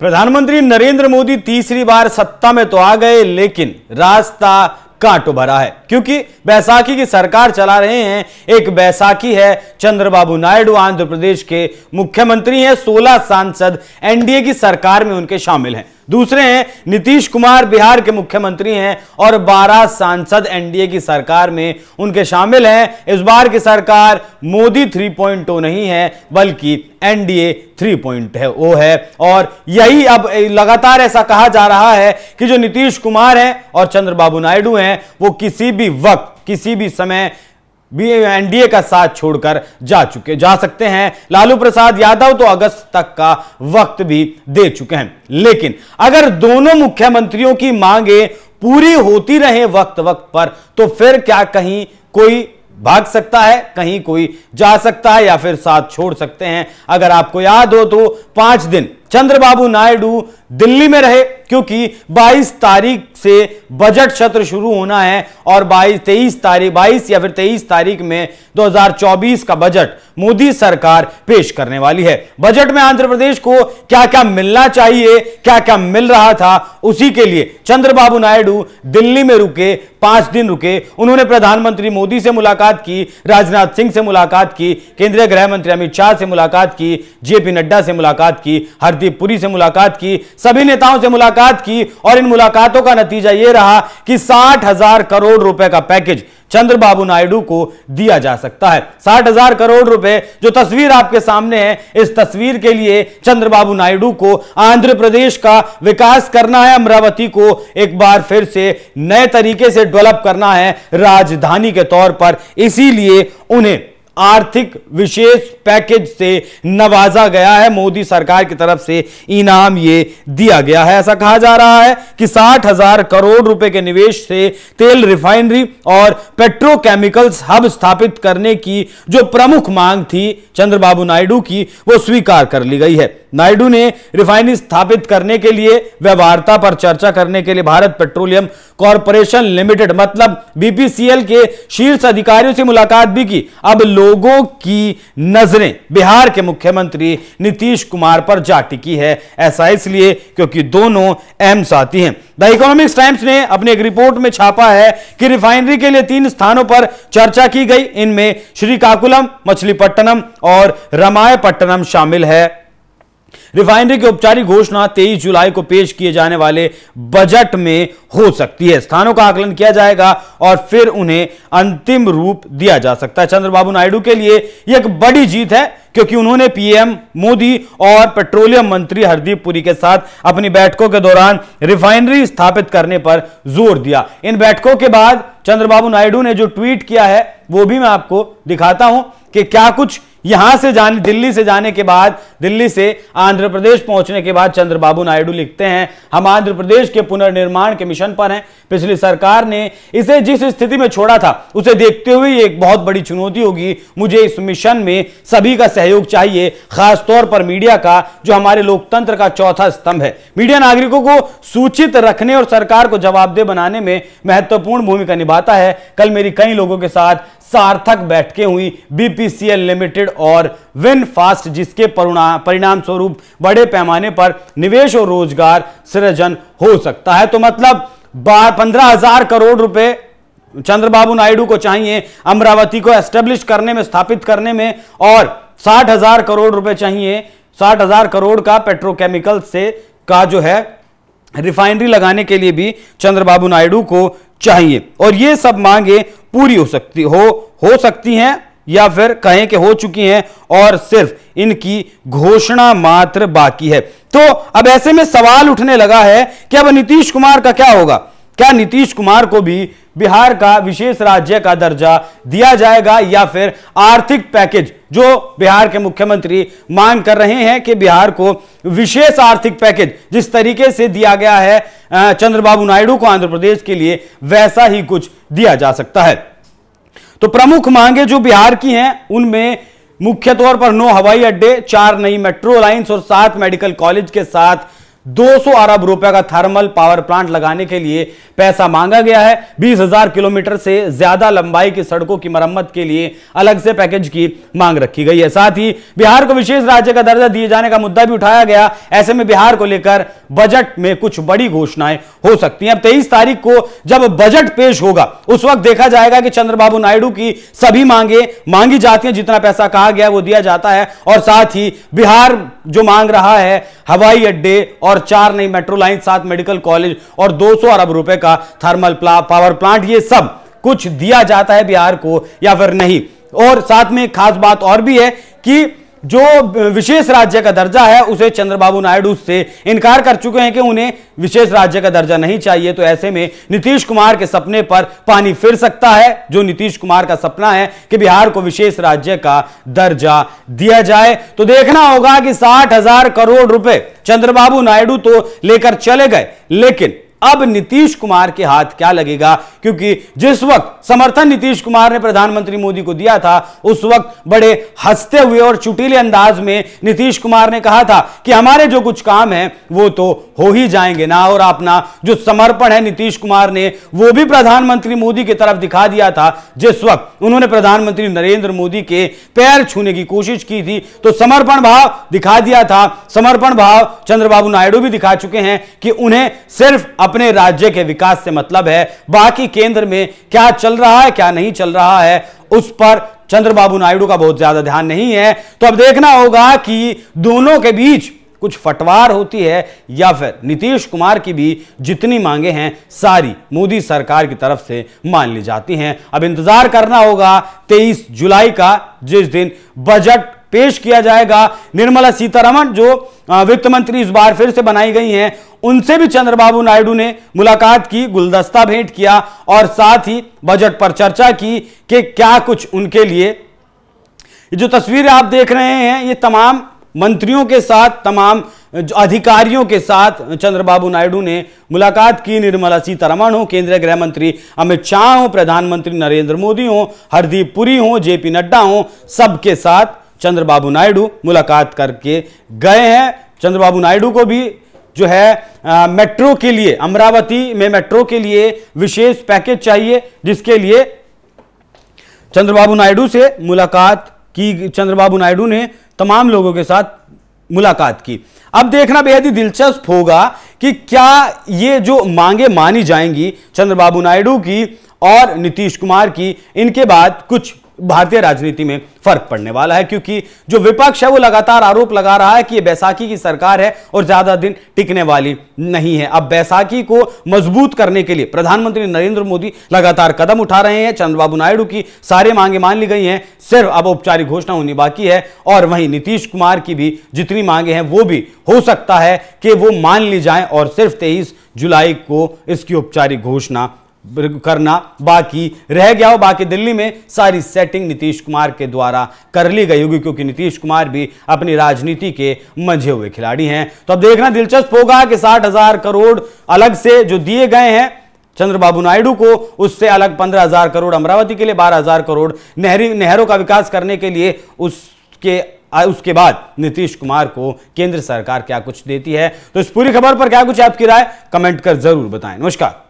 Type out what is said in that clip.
प्रधानमंत्री नरेंद्र मोदी तीसरी बार सत्ता में तो आ गए लेकिन रास्ता कांटो भरा है क्योंकि बैसाखी की सरकार चला रहे हैं एक बैसाखी है चंद्रबाबू नायडू आंध्र प्रदेश के मुख्यमंत्री हैं 16 सांसद एनडीए की सरकार में उनके शामिल हैं दूसरे हैं नीतीश कुमार बिहार के मुख्यमंत्री हैं और 12 सांसद एनडीए की सरकार में उनके शामिल हैं इस बार की सरकार मोदी 3.0 नहीं है बल्कि एनडीए 3.0 है वो है और यही अब लगातार ऐसा कहा जा रहा है कि जो नीतीश कुमार हैं और चंद्रबाबू नायडू हैं वो किसी भी वक्त किसी भी समय एनडीए का साथ छोड़कर जा चुके जा सकते हैं लालू प्रसाद यादव तो अगस्त तक का वक्त भी दे चुके हैं लेकिन अगर दोनों मुख्यमंत्रियों की मांगे पूरी होती रहे वक्त वक्त पर तो फिर क्या कहीं कोई भाग सकता है कहीं कोई जा सकता है या फिर साथ छोड़ सकते हैं अगर आपको याद हो तो पांच दिन चंद्रबाबू नायडू दिल्ली में रहे क्योंकि 22 तारीख से बजट सत्र शुरू होना है और 22 तेईस तारीख 22 या फिर 23 तारीख में 2024 का बजट मोदी सरकार पेश करने वाली है बजट में आंध्र प्रदेश को क्या क्या मिलना चाहिए क्या क्या मिल रहा था उसी के लिए चंद्रबाबू नायडू दिल्ली में रुके पांच दिन रुके उन्होंने प्रधानमंत्री मोदी से मुलाकात की राजनाथ सिंह से मुलाकात की केंद्रीय गृह मंत्री अमित शाह से मुलाकात की जेपी नड्डा से मुलाकात की हर पुरी से मुलाकात की सभी नेताओं से मुलाकात की और इन मुलाकातों का नतीजा यह रहा कि साठ हजार करोड़ रुपए का पैकेज चंद्रबाबू नायडू को दिया जा सकता है साठ हजार करोड़ रुपए जो तस्वीर आपके सामने है इस तस्वीर के लिए चंद्रबाबू नायडू को आंध्र प्रदेश का विकास करना है अमरावती को एक बार फिर से नए तरीके से डेवलप करना है राजधानी के तौर पर इसीलिए उन्हें आर्थिक विशेष पैकेज से नवाजा गया है मोदी सरकार की तरफ से इनाम ये दिया गया है ऐसा कहा जा रहा है कि साठ हजार करोड़ रुपए के निवेश से तेल रिफाइनरी और पेट्रोकेमिकल्स हब स्थापित करने की जो प्रमुख मांग थी चंद्रबाबू नायडू की वो स्वीकार कर ली गई है नायडू ने रिफाइनरी स्थापित करने के लिए व्यवहारता पर चर्चा करने के लिए भारत पेट्रोलियम कॉरपोरेशन लिमिटेड मतलब बीपीसीएल के शीर्ष अधिकारियों से मुलाकात भी की अब लोगों की नजरें बिहार के मुख्यमंत्री नीतीश कुमार पर जा टिकी है ऐसा इसलिए क्योंकि दोनों अहम साथी हैं द इकोनॉमिक्स टाइम्स ने अपनी एक रिपोर्ट में छापा है कि रिफाइनरी के लिए तीन स्थानों पर चर्चा की गई इनमें श्रीकाकुलम मछलीपट्टनम और रमायपट्टनम शामिल है रिफाइनरी की औपचारिक घोषणा 23 जुलाई को पेश किए जाने वाले बजट में हो सकती है स्थानों का आकलन किया जाएगा और फिर उन्हें अंतिम रूप दिया जा सकता है चंद्रबाबू नायडू के लिए यह एक बड़ी जीत है क्योंकि उन्होंने पीएम मोदी और पेट्रोलियम मंत्री हरदीप पुरी के साथ अपनी बैठकों के दौरान रिफाइनरी स्थापित करने पर जोर दिया इन बैठकों के बाद चंद्रबाबू नायडू ने जो ट्वीट किया है वो भी मैं आपको दिखाता हूं कि क्या कुछ यहां से जाने दिल्ली से जाने के बाद दिल्ली से आंध्र प्रदेश पहुंचने के बाद चंद्रबाबू नायडू लिखते हैं हम आंध्र प्रदेश के पुनर्निर्माण के मिशन पर हैं पिछली सरकार ने इसे जिस स्थिति में छोड़ा था उसे देखते हुए एक बहुत बड़ी चुनौती होगी मुझे इस मिशन में सभी का सहयोग चाहिए खासतौर पर मीडिया का जो हमारे लोकतंत्र का चौथा स्तंभ है मीडिया नागरिकों को सूचित रखने और सरकार को जवाबदेह बनाने में महत्वपूर्ण भूमिका निभाता है कल मेरी कई लोगों के साथ सार्थक बैठकें हुई बीपीसीएल लिमिटेड और विन फास्ट जिसके परिणाम स्वरूप बड़े पैमाने पर निवेश और रोजगार सृजन हो सकता है तो मतलब पंद्रह हजार करोड़ रुपए चंद्रबाबू नायडू को चाहिए अमरावती को एस्टेब्लिश करने में स्थापित करने में और साठ हजार करोड़ रुपए चाहिए साठ हजार करोड़ का पेट्रोकेमिकल से का जो है रिफाइनरी लगाने के लिए भी चंद्रबाबू नायडू को चाहिए और ये सब मांगे पूरी हो सकती हो हो सकती हैं या फिर कहें कि हो चुकी हैं और सिर्फ इनकी घोषणा मात्र बाकी है तो अब ऐसे में सवाल उठने लगा है कि अब नीतीश कुमार का क्या होगा क्या नीतीश कुमार को भी बिहार का विशेष राज्य का दर्जा दिया जाएगा या फिर आर्थिक पैकेज जो बिहार के मुख्यमंत्री मांग कर रहे हैं कि बिहार को विशेष आर्थिक पैकेज जिस तरीके से दिया गया है चंद्रबाबू नायडू को आंध्र प्रदेश के लिए वैसा ही कुछ दिया जा सकता है तो प्रमुख मांगे जो बिहार की हैं उनमें मुख्य तौर पर नौ हवाई अड्डे चार नई मेट्रो लाइन्स और सात मेडिकल कॉलेज के साथ 200 अरब रुपए का थर्मल पावर प्लांट लगाने के लिए पैसा मांगा गया है 20,000 किलोमीटर से ज्यादा लंबाई की सड़कों की मरम्मत के लिए अलग से पैकेज की मांग रखी गई है साथ ही बिहार को विशेष राज्य का दर्जा दिए जाने का मुद्दा भी उठाया गया ऐसे में बिहार को लेकर बजट में कुछ बड़ी घोषणाएं हो सकती हैं अब तेईस तारीख को जब बजट पेश होगा उस वक्त देखा जाएगा कि चंद्रबाबू नायडू की सभी मांगे मांगी जाती है जितना पैसा कहा गया वो दिया जाता है और साथ ही बिहार जो मांग रहा है हवाई अड्डे और और चार नई मेट्रो लाइन सात मेडिकल कॉलेज और 200 अरब रुपए का थर्मल पावर प्लांट ये सब कुछ दिया जाता है बिहार को या फिर नहीं और साथ में खास बात और भी है कि जो विशेष राज्य का दर्जा है उसे चंद्रबाबू नायडू से इनकार कर चुके हैं कि उन्हें विशेष राज्य का दर्जा नहीं चाहिए तो ऐसे में नीतीश कुमार के सपने पर पानी फिर सकता है जो नीतीश कुमार का सपना है कि बिहार को विशेष राज्य का दर्जा दिया जाए तो देखना होगा कि साठ हजार करोड़ रुपए चंद्रबाबू नायडू तो लेकर चले गए लेकिन अब नीतीश कुमार के हाथ क्या लगेगा क्योंकि जिस वक्त समर्थन नीतीश कुमार ने प्रधानमंत्री मोदी को दिया था उस वक्त बड़े हंसते हुए और चुटीले अंदाज में नीतीश कुमार ने कहा था कि हमारे जो कुछ काम है वो तो हो ही जाएंगे ना और अपना जो समर्पण है नीतीश कुमार ने वो भी प्रधानमंत्री मोदी की तरफ दिखा दिया था जिस वक्त उन्होंने प्रधानमंत्री नरेंद्र मोदी के पैर छूने की कोशिश की थी तो समर्पण भाव दिखा दिया था समर्पण भाव चंद्रबाबू नायडू भी दिखा चुके हैं कि उन्हें सिर्फ अपने राज्य के विकास से मतलब है बाकी केंद्र में क्या चल रहा है क्या नहीं चल रहा है उस पर चंद्रबाबू नायडू का बहुत ज्यादा ध्यान नहीं है तो अब देखना होगा कि दोनों के बीच कुछ फटवार होती है या फिर नीतीश कुमार की भी जितनी मांगे हैं सारी मोदी सरकार की तरफ से मान ली जाती हैं अब इंतजार करना होगा 23 जुलाई का जिस दिन बजट पेश किया जाएगा निर्मला सीतारमण जो वित्त मंत्री इस बार फिर से बनाई गई हैं उनसे भी चंद्रबाबू नायडू ने मुलाकात की गुलदस्ता भेंट किया और साथ ही बजट पर चर्चा की कि क्या कुछ उनके लिए जो तस्वीरें आप देख रहे हैं ये तमाम मंत्रियों के साथ तमाम अधिकारियों के साथ चंद्रबाबू नायडू ने मुलाकात की निर्मला सीतारमण हो केंद्रीय गृह मंत्री अमित शाह हो प्रधानमंत्री नरेंद्र मोदी हो हरदीप पुरी हो जेपी नड्डा हो सबके साथ चंद्रबाबू नायडू मुलाकात करके गए हैं चंद्रबाबू नायडू को भी जो है आ, मेट्रो के लिए अमरावती में मेट्रो के लिए विशेष पैकेज चाहिए जिसके लिए चंद्रबाबू नायडू से मुलाकात की चंद्रबाबू नायडू ने तमाम लोगों के साथ मुलाकात की अब देखना बेहद ही दिलचस्प होगा कि क्या ये जो मांगे मानी जाएंगी चंद्रबाबू नायडू की और नीतीश कुमार की इनके बाद कुछ भारतीय राजनीति में फर्क पड़ने वाला है क्योंकि जो विपक्ष है वो लगातार आरोप लगा रहा है कि ये बैसाखी की सरकार है और ज्यादा दिन टिकने वाली नहीं है अब बैसाखी को मजबूत करने के लिए प्रधानमंत्री नरेंद्र मोदी लगातार कदम उठा रहे हैं चंद्रबाबू नायडू की सारे मांगे मान ली गई हैं सिर्फ अब औपचारिक घोषणा होनी बाकी है और वहीं नीतीश कुमार की भी जितनी मांगे हैं वो भी हो सकता है कि वो मान ली जाए और सिर्फ तेईस जुलाई को इसकी औपचारिक घोषणा करना बाकी रह गया हो बाकी दिल्ली में सारी सेटिंग नीतीश कुमार के द्वारा कर ली गई होगी क्योंकि नीतीश कुमार भी अपनी राजनीति के मंझे हुए खिलाड़ी हैं तो अब देखना दिलचस्प होगा कि साठ हजार करोड़ अलग से जो दिए गए हैं चंद्रबाबू नायडू को उससे अलग पंद्रह हजार करोड़ अमरावती के लिए बारह हजार करोड़ नहरी नहरों का विकास करने के लिए उसके उसके बाद नीतीश कुमार को केंद्र सरकार क्या कुछ देती है तो इस पूरी खबर पर क्या कुछ आपकी राय कमेंट कर जरूर बताएं नमस्कार